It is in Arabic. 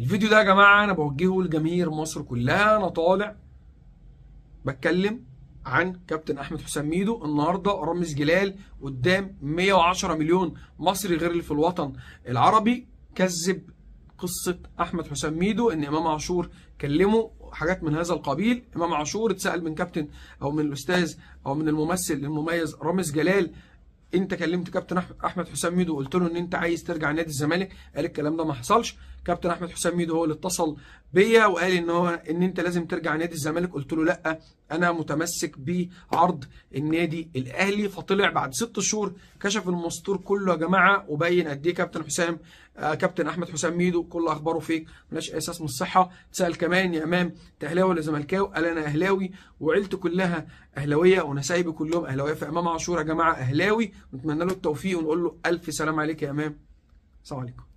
الفيديو ده يا جماعه انا بوجهه لجماهير مصر كلها انا طالع بتكلم عن كابتن احمد حسام ميدو النهارده رامز جلال قدام 110 مليون مصري غير اللي في الوطن العربي كذب قصه احمد حسام ميدو ان امام عاشور كلمه حاجات من هذا القبيل امام عاشور اتسال من كابتن او من الاستاذ او من الممثل المميز رامز جلال انت كلمت كابتن احمد حسام ميدو وقلت له ان انت عايز ترجع نادي الزمالك قال الكلام ده ما حصلش كابتن احمد حسام ميدو هو اللي اتصل بيا وقال ان هو ان انت لازم ترجع نادي الزمالك قلت له لا انا متمسك بعرض النادي الاهلي فطلع بعد ست شهور كشف المستور كله يا جماعه وبين قد ايه كابتن حسام آه كابتن احمد حسام ميدو كل اخباره فيك اي اساس من الصحه اتسال كمان يا امام انت اهلاوي ولا زملكاوي قال انا اهلاوي وعيلتي كلها اهلاويه وانا سايب كل يوم اهلاويه في امام عاشور يا جماعه اهلاوي ونتمنى له التوفيق ونقول له الف سلام عليك يا امام السلام عليكم